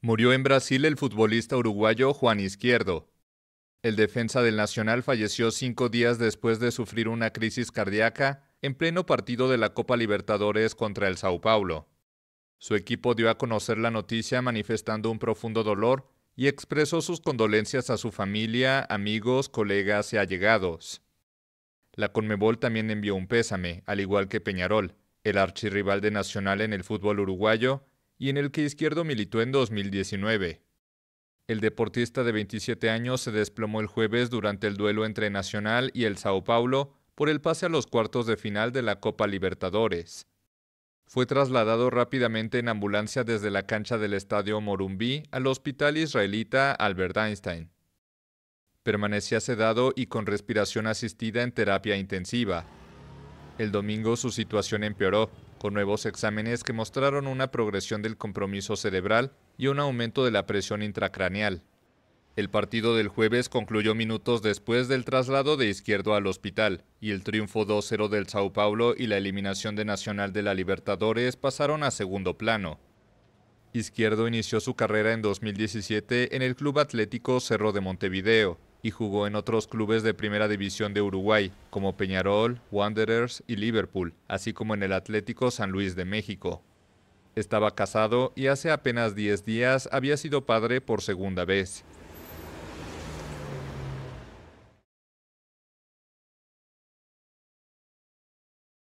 Murió en Brasil el futbolista uruguayo Juan Izquierdo. El defensa del Nacional falleció cinco días después de sufrir una crisis cardíaca en pleno partido de la Copa Libertadores contra el Sao Paulo. Su equipo dio a conocer la noticia manifestando un profundo dolor y expresó sus condolencias a su familia, amigos, colegas y allegados. La Conmebol también envió un pésame, al igual que Peñarol, el archirrival de Nacional en el fútbol uruguayo, y en el que Izquierdo militó en 2019. El deportista de 27 años se desplomó el jueves durante el duelo entre Nacional y el Sao Paulo por el pase a los cuartos de final de la Copa Libertadores. Fue trasladado rápidamente en ambulancia desde la cancha del estadio Morumbí al hospital israelita Albert Einstein. Permanecía sedado y con respiración asistida en terapia intensiva. El domingo su situación empeoró con nuevos exámenes que mostraron una progresión del compromiso cerebral y un aumento de la presión intracraneal. El partido del jueves concluyó minutos después del traslado de Izquierdo al hospital, y el triunfo 2-0 del Sao Paulo y la eliminación de Nacional de la Libertadores pasaron a segundo plano. Izquierdo inició su carrera en 2017 en el Club Atlético Cerro de Montevideo, y jugó en otros clubes de primera división de Uruguay, como Peñarol, Wanderers y Liverpool, así como en el Atlético San Luis de México. Estaba casado y hace apenas 10 días había sido padre por segunda vez.